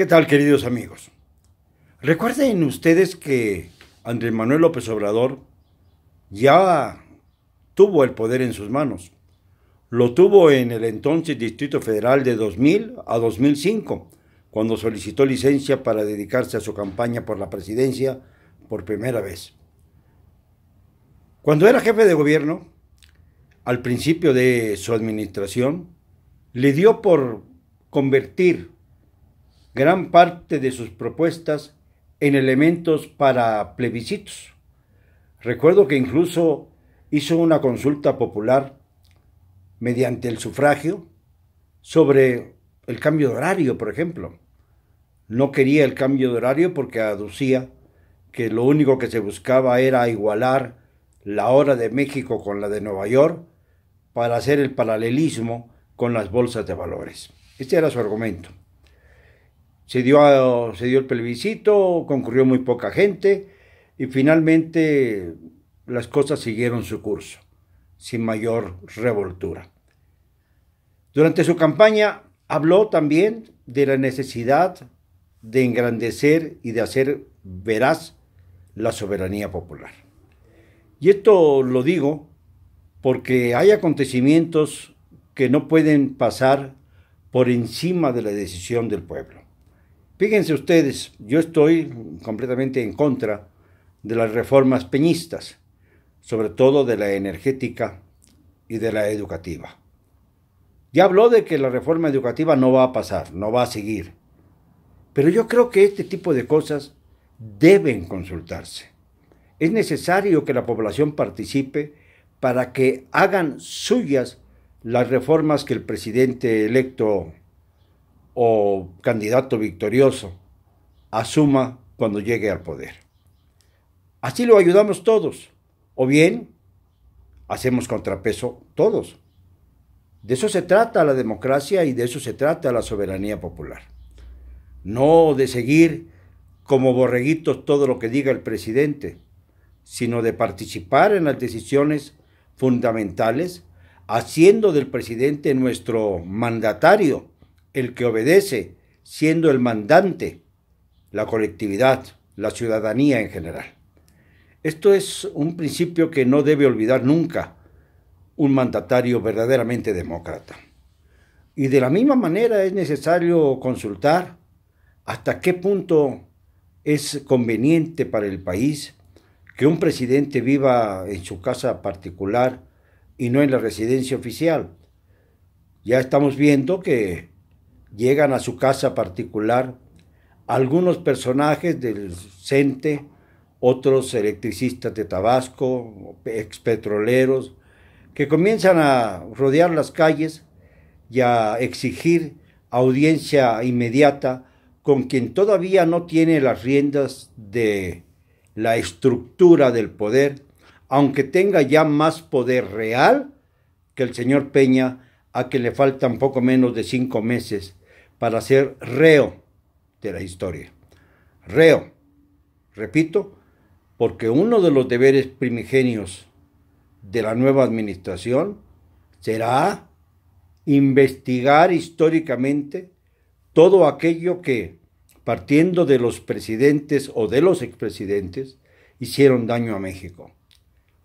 ¿Qué tal, queridos amigos? Recuerden ustedes que Andrés Manuel López Obrador ya tuvo el poder en sus manos. Lo tuvo en el entonces Distrito Federal de 2000 a 2005, cuando solicitó licencia para dedicarse a su campaña por la presidencia por primera vez. Cuando era jefe de gobierno, al principio de su administración, le dio por convertir gran parte de sus propuestas en elementos para plebiscitos. Recuerdo que incluso hizo una consulta popular mediante el sufragio sobre el cambio de horario, por ejemplo. No quería el cambio de horario porque aducía que lo único que se buscaba era igualar la hora de México con la de Nueva York para hacer el paralelismo con las bolsas de valores. Este era su argumento se dio, se dio el plebiscito, concurrió muy poca gente y finalmente las cosas siguieron su curso, sin mayor revoltura. Durante su campaña habló también de la necesidad de engrandecer y de hacer veraz la soberanía popular. Y esto lo digo porque hay acontecimientos que no pueden pasar por encima de la decisión del pueblo. Fíjense ustedes, yo estoy completamente en contra de las reformas peñistas, sobre todo de la energética y de la educativa. Ya habló de que la reforma educativa no va a pasar, no va a seguir. Pero yo creo que este tipo de cosas deben consultarse. Es necesario que la población participe para que hagan suyas las reformas que el presidente electo o candidato victorioso asuma cuando llegue al poder. Así lo ayudamos todos, o bien hacemos contrapeso todos. De eso se trata la democracia y de eso se trata la soberanía popular. No de seguir como borreguitos todo lo que diga el presidente, sino de participar en las decisiones fundamentales, haciendo del presidente nuestro mandatario el que obedece, siendo el mandante la colectividad, la ciudadanía en general. Esto es un principio que no debe olvidar nunca un mandatario verdaderamente demócrata. Y de la misma manera es necesario consultar hasta qué punto es conveniente para el país que un presidente viva en su casa particular y no en la residencia oficial. Ya estamos viendo que llegan a su casa particular algunos personajes del CENTE, otros electricistas de Tabasco, expetroleros, que comienzan a rodear las calles y a exigir audiencia inmediata con quien todavía no tiene las riendas de la estructura del poder, aunque tenga ya más poder real que el señor Peña, a que le faltan poco menos de cinco meses para ser reo de la historia. Reo, repito, porque uno de los deberes primigenios de la nueva administración será investigar históricamente todo aquello que, partiendo de los presidentes o de los expresidentes, hicieron daño a México.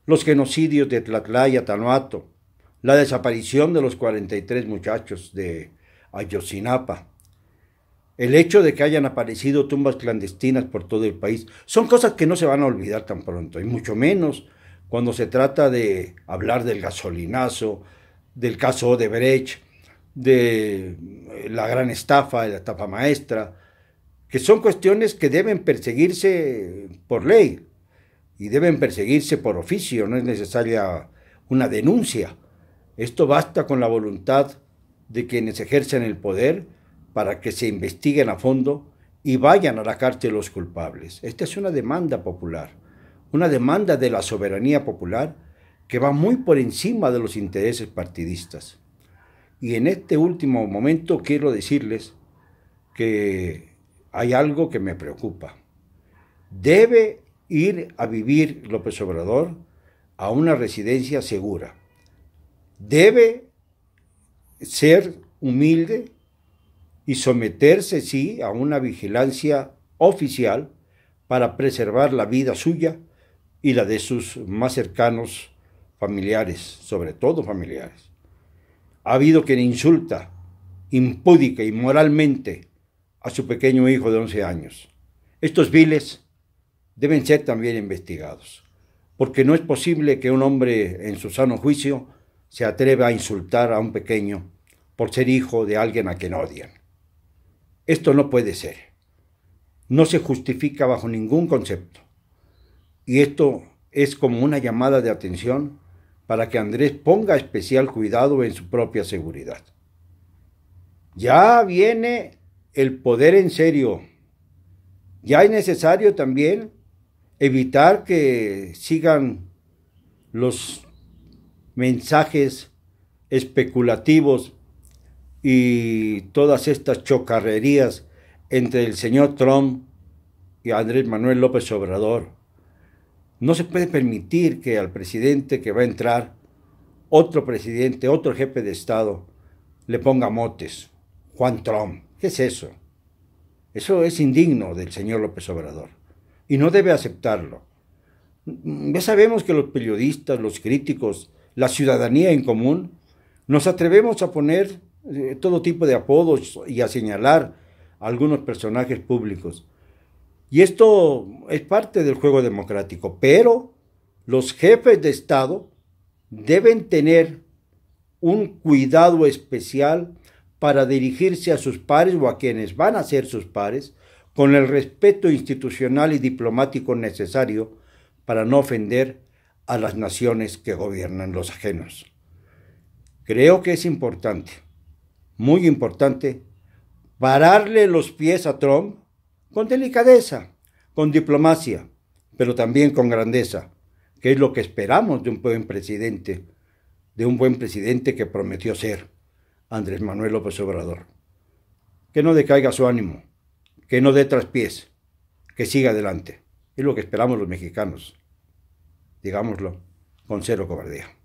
Los genocidios de y Atanuato, la desaparición de los 43 muchachos de Ayotzinapa. El hecho de que hayan aparecido tumbas clandestinas por todo el país son cosas que no se van a olvidar tan pronto, y mucho menos cuando se trata de hablar del gasolinazo, del caso Odebrecht, de eh, la gran estafa, la estafa maestra, que son cuestiones que deben perseguirse por ley y deben perseguirse por oficio, no es necesaria una denuncia. Esto basta con la voluntad de quienes ejercen el poder para que se investiguen a fondo y vayan a la cárcel los culpables. Esta es una demanda popular, una demanda de la soberanía popular que va muy por encima de los intereses partidistas. Y en este último momento quiero decirles que hay algo que me preocupa. Debe ir a vivir López Obrador a una residencia segura. Debe ser humilde y someterse, sí, a una vigilancia oficial para preservar la vida suya y la de sus más cercanos familiares, sobre todo familiares. Ha habido quien insulta impúdica y moralmente a su pequeño hijo de 11 años. Estos viles deben ser también investigados, porque no es posible que un hombre en su sano juicio se atreve a insultar a un pequeño por ser hijo de alguien a quien odian. Esto no puede ser. No se justifica bajo ningún concepto. Y esto es como una llamada de atención para que Andrés ponga especial cuidado en su propia seguridad. Ya viene el poder en serio. Ya es necesario también evitar que sigan los mensajes especulativos y todas estas chocarrerías entre el señor Trump y Andrés Manuel López Obrador. No se puede permitir que al presidente que va a entrar, otro presidente, otro jefe de Estado, le ponga motes. Juan Trump, ¿qué es eso? Eso es indigno del señor López Obrador y no debe aceptarlo. Ya sabemos que los periodistas, los críticos, la ciudadanía en común, nos atrevemos a poner eh, todo tipo de apodos y a señalar algunos personajes públicos. Y esto es parte del juego democrático, pero los jefes de Estado deben tener un cuidado especial para dirigirse a sus pares o a quienes van a ser sus pares con el respeto institucional y diplomático necesario para no ofender a las naciones que gobiernan los ajenos. Creo que es importante, muy importante, pararle los pies a Trump con delicadeza, con diplomacia, pero también con grandeza, que es lo que esperamos de un buen presidente, de un buen presidente que prometió ser Andrés Manuel López Obrador. Que no decaiga su ánimo, que no dé traspiés, que siga adelante. Es lo que esperamos los mexicanos digámoslo, con cero cobardía.